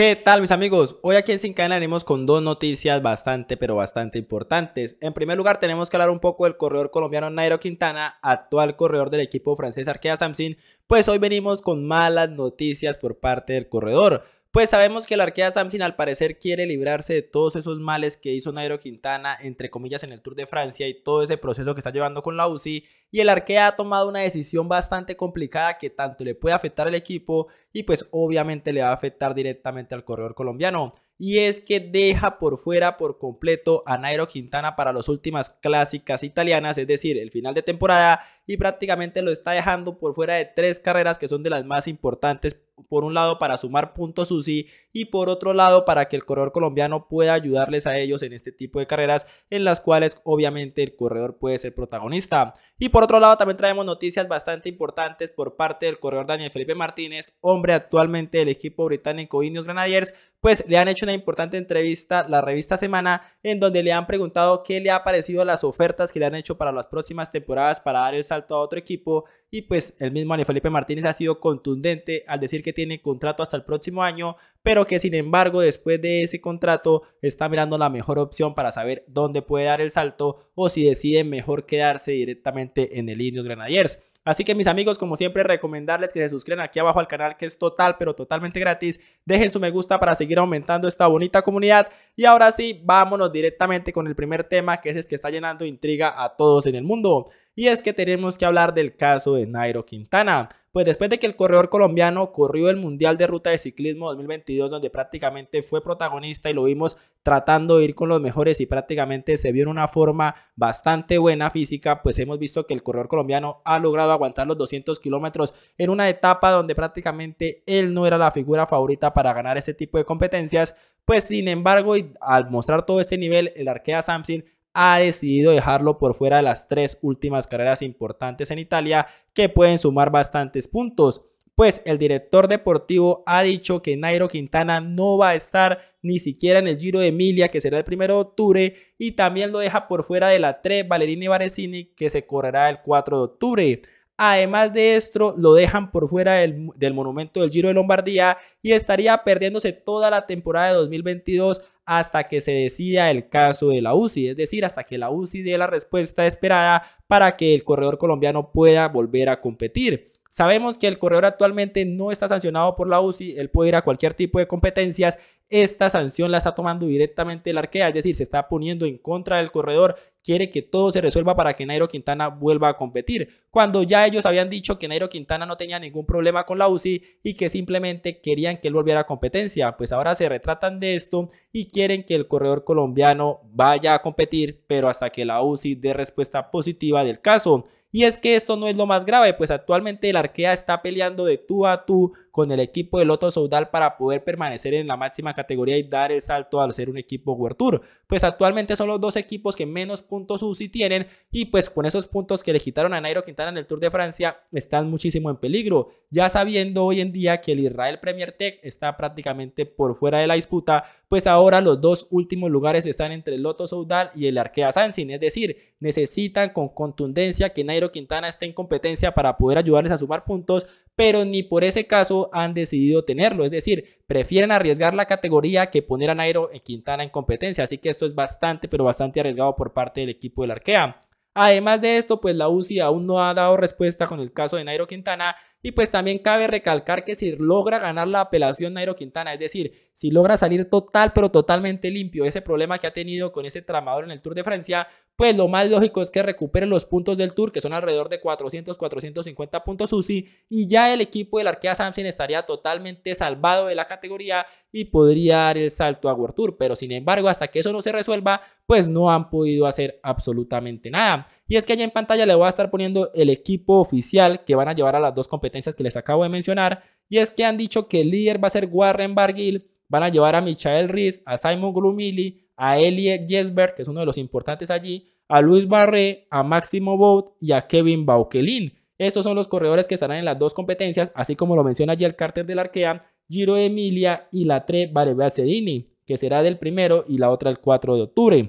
¿Qué tal mis amigos? Hoy aquí en Sin Cana venimos con dos noticias bastante pero bastante importantes. En primer lugar tenemos que hablar un poco del corredor colombiano Nairo Quintana, actual corredor del equipo francés Arkea Samsin, pues hoy venimos con malas noticias por parte del corredor. Pues sabemos que el arquea Samsin al parecer quiere librarse de todos esos males que hizo Nairo Quintana, entre comillas, en el Tour de Francia y todo ese proceso que está llevando con la UCI. Y el arquea ha tomado una decisión bastante complicada que tanto le puede afectar al equipo y pues obviamente le va a afectar directamente al corredor colombiano. Y es que deja por fuera por completo a Nairo Quintana para las últimas clásicas italianas, es decir, el final de temporada, y prácticamente lo está dejando por fuera de tres carreras que son de las más importantes por un lado para sumar puntos UCI y por otro lado para que el corredor colombiano pueda ayudarles a ellos en este tipo de carreras en las cuales obviamente el corredor puede ser protagonista. Y por otro lado, también traemos noticias bastante importantes por parte del corredor Daniel Felipe Martínez, hombre actualmente del equipo británico Ineos Grenadiers, pues le han hecho una importante entrevista la revista Semana, en donde le han preguntado qué le ha parecido las ofertas que le han hecho para las próximas temporadas para dar el salto a otro equipo. Y pues el mismo Daniel Felipe Martínez ha sido contundente al decir que tiene contrato hasta el próximo año, pero que sin embargo después de ese contrato está mirando la mejor opción para saber dónde puede dar el salto o si decide mejor quedarse directamente en el Indios Grenadiers. Así que mis amigos, como siempre, recomendarles que se suscriban aquí abajo al canal que es total, pero totalmente gratis. Dejen su me gusta para seguir aumentando esta bonita comunidad. Y ahora sí, vámonos directamente con el primer tema, que es el que está llenando intriga a todos en el mundo y es que tenemos que hablar del caso de Nairo Quintana. Pues después de que el corredor colombiano corrió el Mundial de Ruta de Ciclismo 2022, donde prácticamente fue protagonista y lo vimos tratando de ir con los mejores y prácticamente se vio en una forma bastante buena física, pues hemos visto que el corredor colombiano ha logrado aguantar los 200 kilómetros en una etapa donde prácticamente él no era la figura favorita para ganar ese tipo de competencias, pues sin embargo, al mostrar todo este nivel, el arquea Samsung ha decidido dejarlo por fuera de las tres últimas carreras importantes en Italia que pueden sumar bastantes puntos, pues el director deportivo ha dicho que Nairo Quintana no va a estar ni siquiera en el Giro de Emilia que será el 1 de octubre y también lo deja por fuera de la 3 Valerini Varesini que se correrá el 4 de octubre. Además de esto, lo dejan por fuera del, del, monumento del Giro de Lombardía y estaría perdiéndose toda la temporada de 2022 hasta que se decida el caso de la UCI, es decir, hasta que la UCI dé la respuesta esperada para que el corredor colombiano pueda volver a competir. Sabemos que el corredor actualmente no está sancionado por la UCI, él puede ir a cualquier tipo de competencias esta sanción la está tomando directamente el arquea, es decir, se está poniendo en contra del corredor, quiere que todo se resuelva para que Nairo Quintana vuelva a competir, cuando ya ellos habían dicho que Nairo Quintana no tenía ningún problema con la UCI y que simplemente querían que él volviera a competencia, pues ahora se retratan de esto y quieren que el corredor colombiano vaya a competir, pero hasta que la UCI dé respuesta positiva del caso. Y es que esto no es lo más grave, pues actualmente el arquea está peleando de tú a tú con el equipo de Loto Soudal para poder permanecer en la máxima categoría y dar el salto al ser un equipo World Tour. Pues actualmente son los dos equipos que menos puntos UCI tienen y pues con esos puntos que le quitaron a Nairo Quintana en el Tour de Francia están muchísimo en peligro. Ya sabiendo hoy en día que el Israel Premier Tech está prácticamente por fuera de la disputa, pues ahora los dos últimos lugares están entre el Loto Soudal y el Arkea Sansin, es decir, necesitan con contundencia que Nairo Quintana esté en competencia para poder ayudarles a sumar puntos, pero ni por ese caso han decidido tenerlo. Es decir, prefieren arriesgar la categoría que poner a Nairo Quintana en competencia. Así que esto es bastante, pero bastante arriesgado por parte del equipo del Arkea. Además de esto, pues la UCI aún no ha dado respuesta con el caso de Nairo Quintana, y pues también cabe recalcar que si logra ganar la apelación Nairo Quintana, es decir, si logra salir total pero totalmente limpio ese problema que ha tenido con ese tramador en el Tour de Francia, pues lo más lógico es que recupere los puntos del Tour, que son alrededor de 400, 450 puntos UCI, y ya el equipo del Arkea Samsung estaría totalmente salvado de la categoría y podría dar el salto a World Tour, pero sin embargo, hasta que eso no se resuelva, pues no han podido hacer absolutamente nada. Y es que allá en pantalla le voy a estar poniendo el equipo oficial que van a llevar a las dos competencias que les acabo de mencionar. Y es que han dicho que el líder va a ser Warren Barguil, van a llevar a Michael Riz, a Simon Glumili, a Elliot Jesberg, que es uno de los importantes allí, a Luis Barré, a Máximo Bout y a Kevin Bauquelin. esos son los corredores que estarán en las dos competencias, así como lo menciona allí el cárter del Arkea, Giro Emilia y la 3 Barebea que será del primero y la otra el 4 de octubre.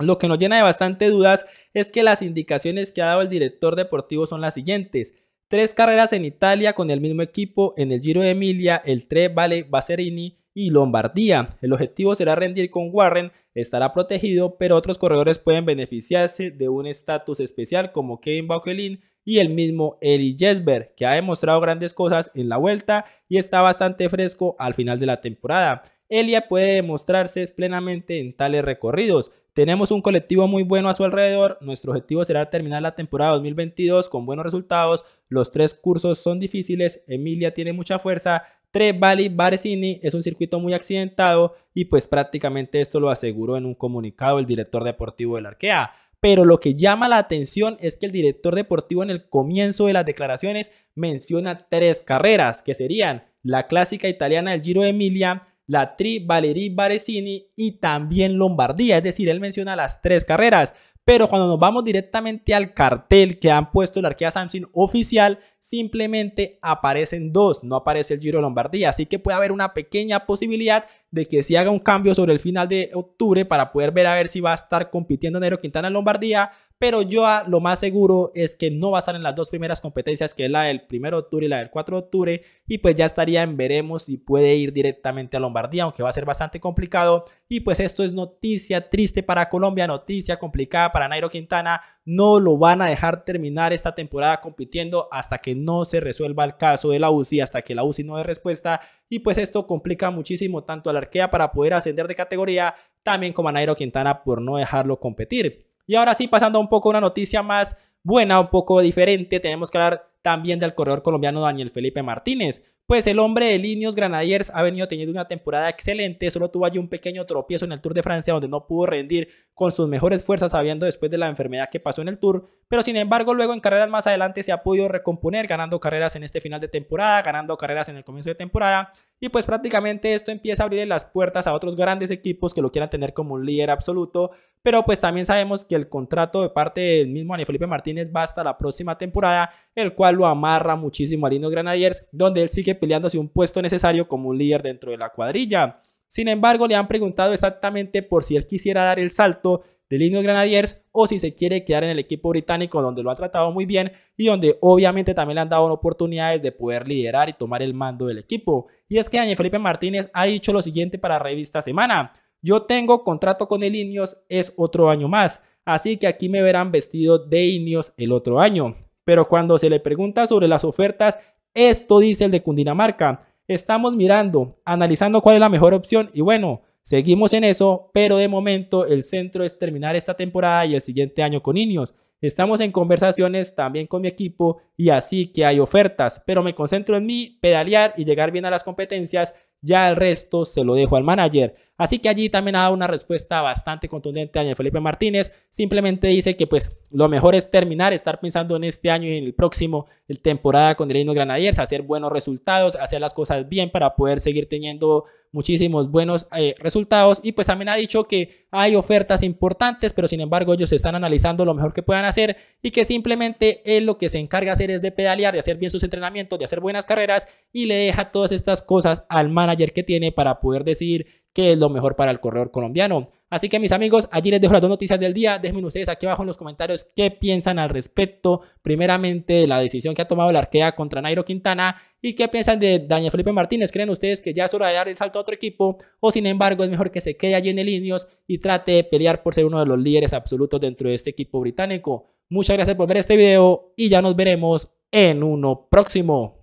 Lo que nos llena de bastante dudas es que las indicaciones que ha dado el director deportivo son las siguientes. Tres carreras en Italia con el mismo equipo en el Giro de Emilia, el Tre Vale Baserini y Lombardía. El objetivo será rendir con Warren, estará protegido, pero otros corredores pueden beneficiarse de un estatus especial como Kevin Baukelin y el mismo Eli jesberg que ha demostrado grandes cosas en la vuelta y está bastante fresco al final de la temporada. Elia puede demostrarse plenamente en tales recorridos. Tenemos un colectivo muy bueno a su alrededor. Nuestro objetivo será terminar la temporada 2022 con buenos resultados. Los tres cursos son difíciles. Emilia tiene mucha fuerza. Tres Valley Baresini es un circuito muy accidentado y pues prácticamente esto lo aseguró en un comunicado el director deportivo del Arkea. Pero lo que llama la atención es que el director deportivo en el comienzo de las declaraciones menciona tres carreras que serían la clásica italiana del Giro de Emilia, la Tri Valerie Varesini y también Lombardía. Es decir, él menciona las tres carreras. Pero cuando nos vamos directamente al cartel que han puesto la Arquía Samsung oficial, simplemente aparecen dos, no aparece el Giro Lombardía. Así que puede haber una pequeña posibilidad de que se haga un cambio sobre el final de octubre para poder ver a ver si va a estar compitiendo Nero Quintana Lombardía pero yo ah, lo más seguro es que no va a estar en las dos primeras competencias, que es la del 1 de octubre y la del 4 de octubre, y pues ya estaría en veremos si puede ir directamente a Lombardía, aunque va a ser bastante complicado. Y pues esto es noticia triste para Colombia, noticia complicada para Nairo Quintana. No lo van a dejar terminar esta temporada compitiendo hasta que no se resuelva el caso de la UCI, hasta que la UCI no dé respuesta. Y pues esto complica muchísimo tanto a la arquea para poder ascender de categoría, también como a Nairo Quintana por no dejarlo competir. Y ahora sí, pasando un poco a una noticia más buena, un poco diferente, tenemos que hablar también del corredor colombiano Daniel Felipe Martínez. Pues el hombre de Linios Granadiers ha venido teniendo una temporada excelente, solo tuvo allí un pequeño tropiezo en el Tour de Francia donde no pudo rendir con sus mejores fuerzas sabiendo después de la enfermedad que pasó en el Tour, pero sin embargo luego en carreras más adelante se ha podido recomponer ganando carreras en este final de temporada, ganando carreras en el comienzo de temporada y pues prácticamente esto empieza a abrirle las puertas a otros grandes equipos que lo quieran tener como un líder absoluto, pero pues también sabemos que el contrato de parte del mismo Ani Felipe Martínez va hasta la próxima temporada, el cual lo amarra muchísimo a los Granadiers, donde él sigue peleándose un puesto necesario como un líder dentro de la cuadrilla. Sin embargo, le han preguntado exactamente por si él quisiera dar el salto de Linux Grenadiers o si se quiere quedar en el equipo británico donde lo ha tratado muy bien y donde obviamente también le han dado oportunidades de poder liderar y tomar el mando del equipo. Y es que Daniel Felipe Martínez ha dicho lo siguiente para Revista Semana. Yo tengo contrato con el Ineos, es otro año más, así que aquí me verán vestido de Ineos el otro año. Pero cuando se le pregunta sobre las ofertas, esto dice el de Cundinamarca. Estamos mirando, analizando cuál es la mejor opción y bueno, seguimos en eso, pero de momento el centro es terminar esta temporada y el siguiente año con niños. Estamos en conversaciones también con mi equipo y así que hay ofertas, pero me concentro en mí, pedalear y llegar bien a las competencias, ya el resto se lo dejo al manager. Así que allí también ha dado una respuesta bastante contundente a Daniel Felipe Martínez. Simplemente dice que pues lo mejor es terminar, estar pensando en este año y en el próximo, el temporada con el Reino Granadiers, hacer buenos resultados, hacer las cosas bien para poder seguir teniendo muchísimos buenos eh, resultados. Y pues también ha dicho que hay ofertas importantes, pero sin embargo ellos están analizando lo mejor que puedan hacer y que simplemente él lo que se encarga hacer es de pedalear, de hacer bien sus entrenamientos, de hacer buenas carreras y le deja todas estas cosas al manager que tiene para poder decidir que es lo mejor para el corredor colombiano. Así que mis amigos, allí les dejo las dos noticias del día. Déjenme ustedes aquí abajo en los comentarios qué piensan al respecto. Primeramente, la decisión que ha tomado la arquea contra Nairo Quintana y qué piensan de Daniel Felipe Martínez. ¿Creen ustedes que ya es hora de dar el salto a otro equipo? O sin embargo, es mejor que se quede allí en el indios y trate de pelear por ser uno de los líderes absolutos dentro de este equipo británico. Muchas gracias por ver este video y ya nos veremos en uno próximo.